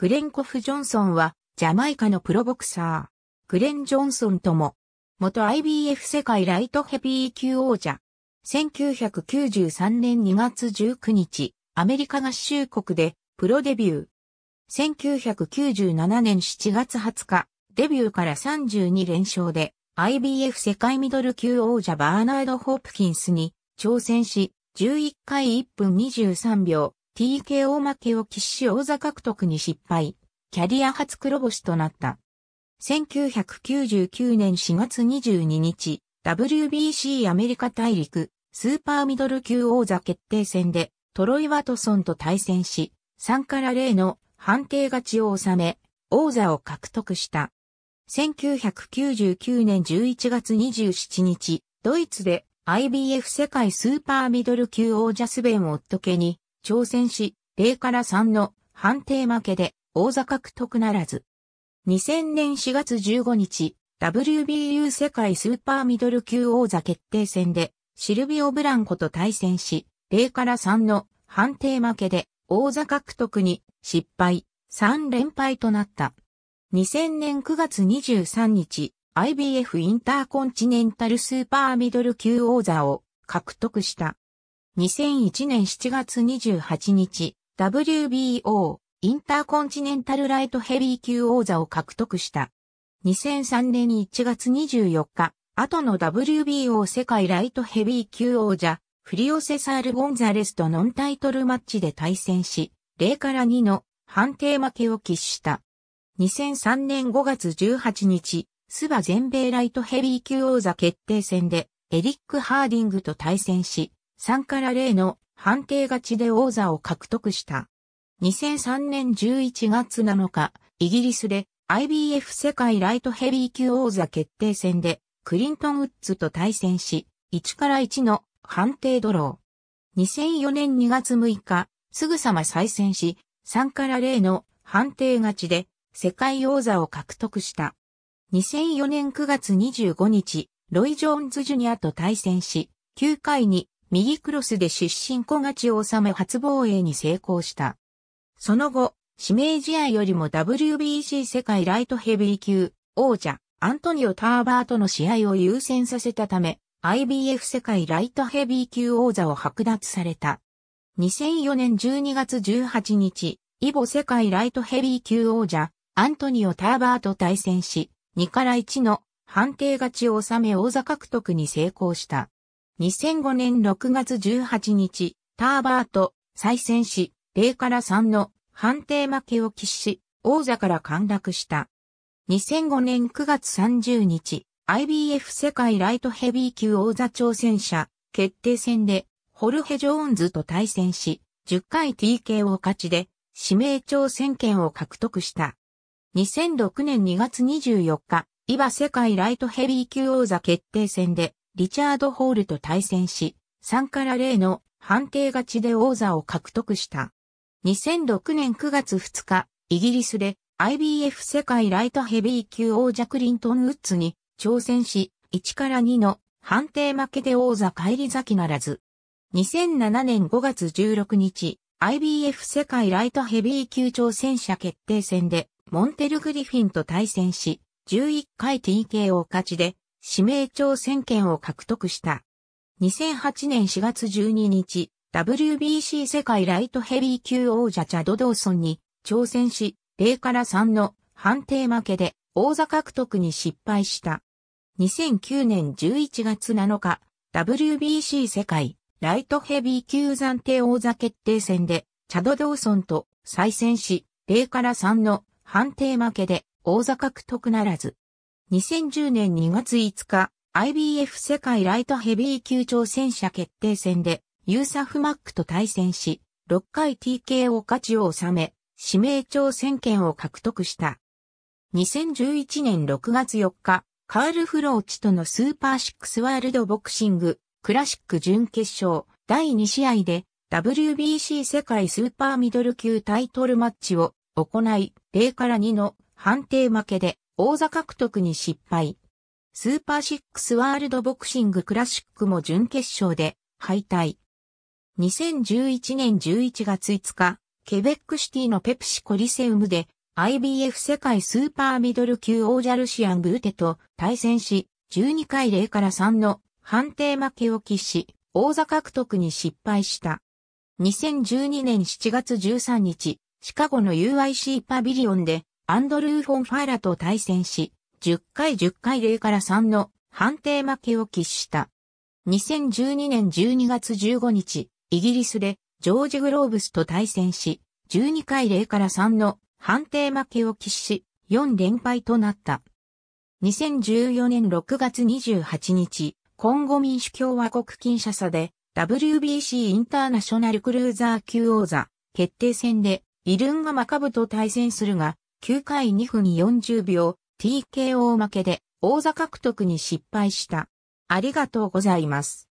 グレンコフ・ジョンソンは、ジャマイカのプロボクサー。グレン・ジョンソンとも、元 IBF 世界ライトヘビー級王者。1993年2月19日、アメリカ合衆国でプロデビュー。1997年7月20日、デビューから32連勝で IBF 世界ミドル級王者バーナード・ホープキンスに挑戦し、11回1分23秒、TKO 負けを喫し王座獲得に失敗、キャリア初黒星となった。1999年4月22日、WBC アメリカ大陸、スーパーミドル級王座決定戦で、トロイ・ワトソンと対戦し、3から0の判定勝ちを収め、王座を獲得した。1999年11月27日、ドイツで IBF 世界スーパーミドル級王者スベン・オットケに挑戦し、0から3の判定負けで王座獲得ならず。2000年4月15日、WBU 世界スーパーミドル級王座決定戦で、シルビオ・ブランコと対戦し、0から3の判定負けで王座獲得に失敗、3連敗となった。2000年9月23日、IBF インターコンチネンタルスーパーミドル級王座を獲得した。2001年7月28日、WBO インターコンチネンタルライトヘビー級王座を獲得した。2003年1月24日、後の WBO 世界ライトヘビー級王者、フリオセサール・ゴンザレスとノンタイトルマッチで対戦し、0から2の判定負けを喫した。2003年5月18日、スバ全米ライトヘビー級王座決定戦で、エリック・ハーディングと対戦し、3から0の判定勝ちで王座を獲得した。2003年11月7日、イギリスで IBF 世界ライトヘビー級王座決定戦でクリントン・ウッズと対戦し、1から1の判定ドロー。2004年2月6日、すぐさま再戦し、3から0の判定勝ちで世界王座を獲得した。2004年9月25日、ロイ・ジョーンズ・ジュニアと対戦し、9回に右クロスで出身小勝ちを収め初防衛に成功した。その後、指名試合よりも WBC 世界ライトヘビー級王者アントニオ・ターバーとの試合を優先させたため、IBF 世界ライトヘビー級王座を剥奪された。2004年12月18日、イボ世界ライトヘビー級王者、アントニオ・ターバーと対戦し、2から1の判定勝ちを収め王座獲得に成功した。2005年6月18日、ターバーと再戦し、0から3の判定負けを喫し、王座から陥落した。2005年9月30日、IBF 世界ライトヘビー級王座挑戦者決定戦で、ホルヘ・ジョーンズと対戦し、10回 TK を勝ちで、指名挑戦権を獲得した。2006年2月24日、イバ世界ライトヘビー級王座決定戦で、リチャード・ホールと対戦し、3から0の判定勝ちで王座を獲得した。2006年9月2日、イギリスで IBF 世界ライトヘビー級王者クリントン・ウッズに挑戦し、1から2の判定負けで王座返り咲きならず。2007年5月16日、IBF 世界ライトヘビー級挑戦者決定戦で、モンテル・グリフィンと対戦し、11回 TK を勝ちで、指名挑戦権を獲得した。2008年4月12日、WBC 世界ライトヘビー級王者チャド・ドーソンに挑戦し、0から3の判定負けで王座獲得に失敗した。2009年11月7日、WBC 世界ライトヘビー級暫定王座決定戦で、チャド・ドーソンと再戦し、0から3の判定負けで王座獲得ならず。2010年2月5日、IBF 世界ライトヘビー級挑戦者決定戦で、ユーサフマックと対戦し、6回 TKO 勝ちを収め、指名挑戦権を獲得した。2011年6月4日、カール・フローチとのスーパーシックスワールドボクシング、クラシック準決勝、第2試合で、WBC 世界スーパーミドル級タイトルマッチを行い、0から2の判定負けで王座獲得に失敗。スーパーシックスワールドボクシングクラシックも準決勝で敗退。2011年11月5日、ケベックシティのペプシコリセウムで IBF 世界スーパーミドル級王者ルシアン・ブーテと対戦し、12回0から3の判定負けを喫し、王座獲得に失敗した。2012年7月13日、シカゴの UIC パビリオンでアンドルー・フォン・ファーラと対戦し、10回10回0から3の判定負けを喫した。2012年12月15日、イギリスでジョージ・グローブスと対戦し、12回0から3の判定負けを喫し、4連敗となった。2014年6月28日、コンゴ民主共和国金シ差で WBC インターナショナルクルーザー級王座決定戦でイルンガマカブと対戦するが、9回2分40秒 TKO 負けで王座獲得に失敗した。ありがとうございます。